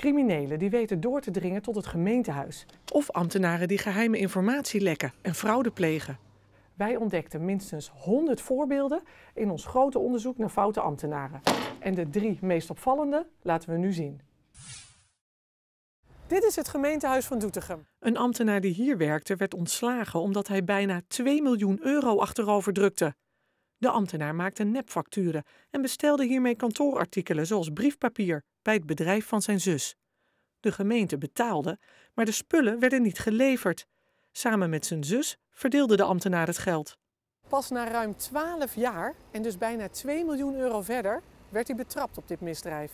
Criminelen die weten door te dringen tot het gemeentehuis. Of ambtenaren die geheime informatie lekken en fraude plegen. Wij ontdekten minstens 100 voorbeelden in ons grote onderzoek naar foute ambtenaren. En de drie meest opvallende laten we nu zien. Dit is het gemeentehuis van Doetinchem. Een ambtenaar die hier werkte werd ontslagen omdat hij bijna 2 miljoen euro achterover drukte. De ambtenaar maakte nepfacturen en bestelde hiermee kantoorartikelen zoals briefpapier bij het bedrijf van zijn zus. De gemeente betaalde, maar de spullen werden niet geleverd. Samen met zijn zus verdeelde de ambtenaar het geld. Pas na ruim 12 jaar en dus bijna 2 miljoen euro verder werd hij betrapt op dit misdrijf.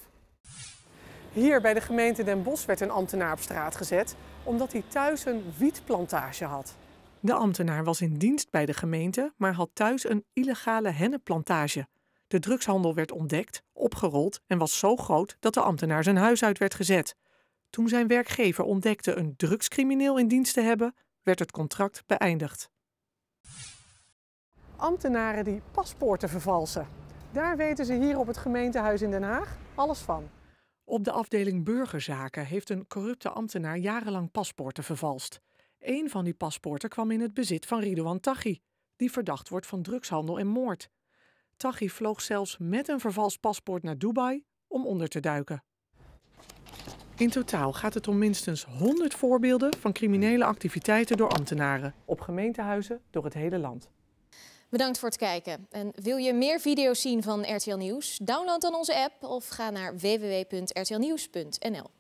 Hier bij de gemeente Den Bosch werd een ambtenaar op straat gezet omdat hij thuis een wietplantage had. De ambtenaar was in dienst bij de gemeente, maar had thuis een illegale hennenplantage. De drugshandel werd ontdekt, opgerold en was zo groot dat de ambtenaar zijn huis uit werd gezet. Toen zijn werkgever ontdekte een drugscrimineel in dienst te hebben, werd het contract beëindigd. Ambtenaren die paspoorten vervalsen. Daar weten ze hier op het gemeentehuis in Den Haag alles van. Op de afdeling burgerzaken heeft een corrupte ambtenaar jarenlang paspoorten vervalst. Een van die paspoorten kwam in het bezit van Ridouan Taghi, die verdacht wordt van drugshandel en moord. Taghi vloog zelfs met een vervals paspoort naar Dubai om onder te duiken. In totaal gaat het om minstens 100 voorbeelden van criminele activiteiten door ambtenaren op gemeentehuizen door het hele land. Bedankt voor het kijken. En wil je meer video's zien van RTL Nieuws? Download dan onze app of ga naar www.rtlnieuws.nl.